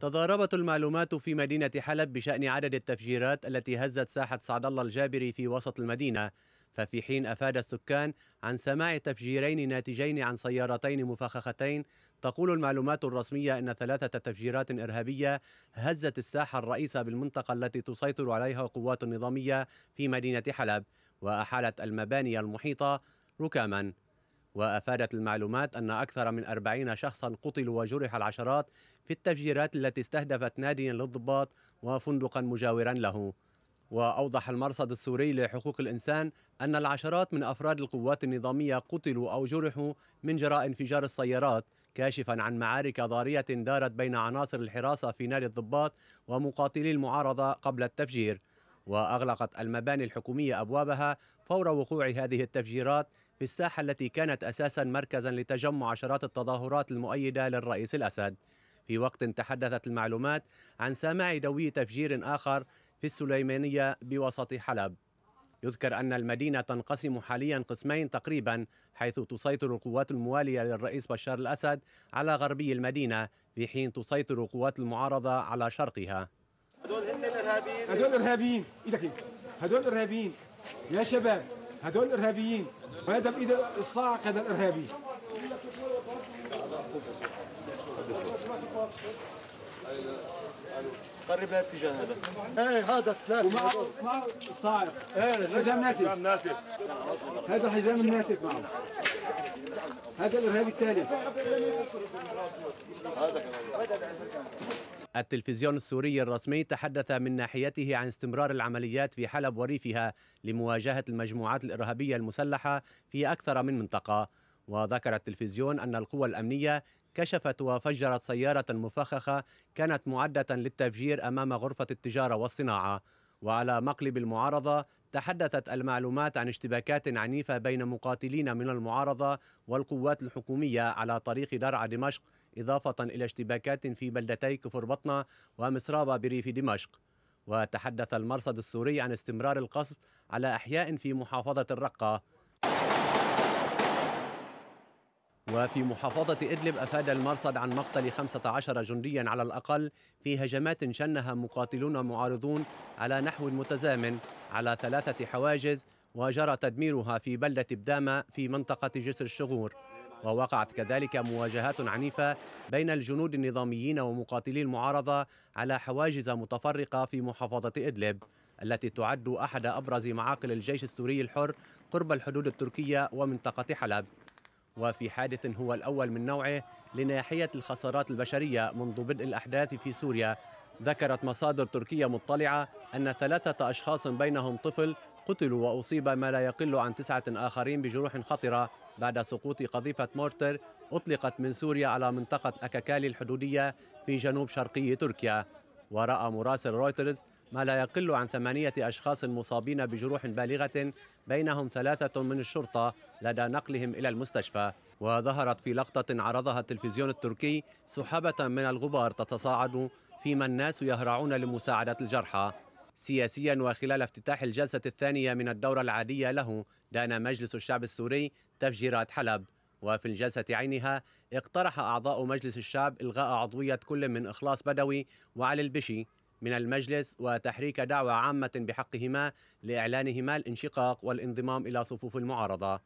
تضاربت المعلومات في مدينة حلب بشأن عدد التفجيرات التي هزت ساحة سعد الله الجابري في وسط المدينة ففي حين أفاد السكان عن سماع تفجيرين ناتجين عن سيارتين مفخختين تقول المعلومات الرسمية أن ثلاثة تفجيرات إرهابية هزت الساحة الرئيسة بالمنطقة التي تسيطر عليها قوات نظامية في مدينة حلب وأحالت المباني المحيطة ركاما وأفادت المعلومات أن أكثر من 40 شخصا قتلوا وجرح العشرات في التفجيرات التي استهدفت نادي للضباط وفندقا مجاورا له وأوضح المرصد السوري لحقوق الإنسان أن العشرات من أفراد القوات النظامية قتلوا أو جرحوا من جراء انفجار السيارات كاشفا عن معارك ضارية دارت بين عناصر الحراسة في نادي الضباط ومقاتلي المعارضة قبل التفجير وأغلقت المباني الحكومية أبوابها فور وقوع هذه التفجيرات في الساحة التي كانت أساسا مركزا لتجمع عشرات التظاهرات المؤيدة للرئيس الأسد في وقت تحدثت المعلومات عن سماع دوي تفجير آخر في السليمانية بوسط حلب يذكر أن المدينة تنقسم حاليا قسمين تقريبا حيث تسيطر القوات الموالية للرئيس بشار الأسد على غربي المدينة في حين تسيطر قوات المعارضة على شرقها هدول هن الإرهابيين هدول إرهابيين إيدك هدول إرهابيين يا شباب هدول إرهابيين وهذا بإيد الصاعق هذا الإرهابي قرب الاتجاه هذا ايه هذا الثلاث مع الصاعق ايه الحزام ناسف هذا الحزام الناسف معه هذا الارهابي الثالث هذا التلفزيون السوري الرسمي تحدث من ناحيته عن استمرار العمليات في حلب وريفها لمواجهة المجموعات الإرهابية المسلحة في أكثر من منطقة وذكر التلفزيون أن القوى الأمنية كشفت وفجرت سيارة مفخخة كانت معدة للتفجير أمام غرفة التجارة والصناعة وعلى مقلب المعارضة تحدثت المعلومات عن اشتباكات عنيفة بين مقاتلين من المعارضة والقوات الحكومية على طريق درعا دمشق إضافة إلى اشتباكات في بلدتي كفر بطنة ومسرابة بريف دمشق وتحدث المرصد السوري عن استمرار القصف على أحياء في محافظة الرقة وفي محافظة إدلب أفاد المرصد عن مقتل 15 جنديا على الأقل في هجمات شنها مقاتلون معارضون على نحو متزامن على ثلاثة حواجز وجرى تدميرها في بلدة بدامة في منطقة جسر الشغور ووقعت كذلك مواجهات عنيفة بين الجنود النظاميين ومقاتلي المعارضة على حواجز متفرقة في محافظة إدلب التي تعد أحد أبرز معاقل الجيش السوري الحر قرب الحدود التركية ومنطقة حلب وفي حادث هو الأول من نوعه لناحية الخسارات البشرية منذ بدء الأحداث في سوريا ذكرت مصادر تركية مطلعة أن ثلاثة أشخاص بينهم طفل قتلوا وأصيب ما لا يقل عن تسعة آخرين بجروح خطرة بعد سقوط قذيفة مورتر أطلقت من سوريا على منطقة أكاكالي الحدودية في جنوب شرقي تركيا ورأى مراسل رويترز ما لا يقل عن ثمانية أشخاص مصابين بجروح بالغة بينهم ثلاثة من الشرطة لدى نقلهم إلى المستشفى وظهرت في لقطة عرضها التلفزيون التركي سحابة من الغبار تتصاعد فيما الناس يهرعون لمساعدة الجرحى سياسيا وخلال افتتاح الجلسة الثانية من الدورة العادية له دان مجلس الشعب السوري تفجيرات حلب وفي الجلسة عينها اقترح أعضاء مجلس الشعب إلغاء عضوية كل من إخلاص بدوي وعلي البشي من المجلس وتحريك دعوة عامة بحقهما لإعلانهما الانشقاق والانضمام إلى صفوف المعارضة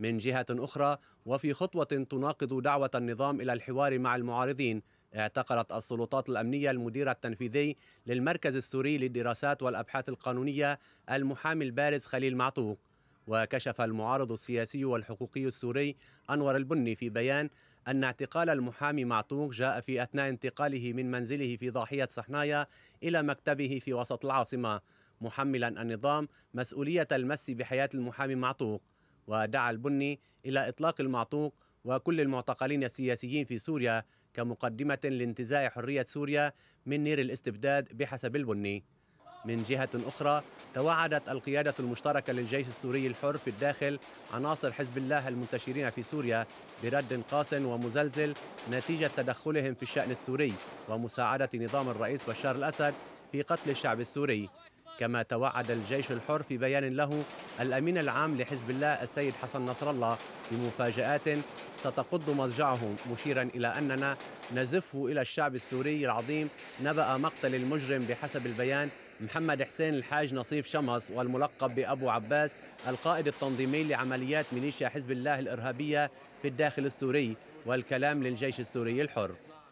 من جهة أخرى وفي خطوة تناقض دعوة النظام إلى الحوار مع المعارضين اعتقلت السلطات الأمنية المدير التنفيذي للمركز السوري للدراسات والأبحاث القانونية المحامي البارز خليل معطوق وكشف المعارض السياسي والحقوقي السوري أنور البني في بيان أن اعتقال المحامي معطوق جاء في أثناء انتقاله من منزله في ضاحية صحنايا إلى مكتبه في وسط العاصمة محملا النظام مسؤولية المس بحياة المحامي معطوق ودعا البني إلى إطلاق المعطوق وكل المعتقلين السياسيين في سوريا كمقدمة لانتزاع حرية سوريا من نير الاستبداد بحسب البني من جهة أخرى توعدت القيادة المشتركة للجيش السوري الحر في الداخل عناصر حزب الله المنتشرين في سوريا برد قاس ومزلزل نتيجة تدخلهم في الشأن السوري ومساعدة نظام الرئيس بشار الأسد في قتل الشعب السوري كما توعد الجيش الحر في بيان له الأمين العام لحزب الله السيد حسن نصر الله بمفاجآت ستقض مضجعه مشيرا إلى أننا نزف إلى الشعب السوري العظيم نبأ مقتل المجرم بحسب البيان محمد حسين الحاج نصيف شمس والملقب بأبو عباس القائد التنظيمي لعمليات ميليشيا حزب الله الإرهابية في الداخل السوري والكلام للجيش السوري الحر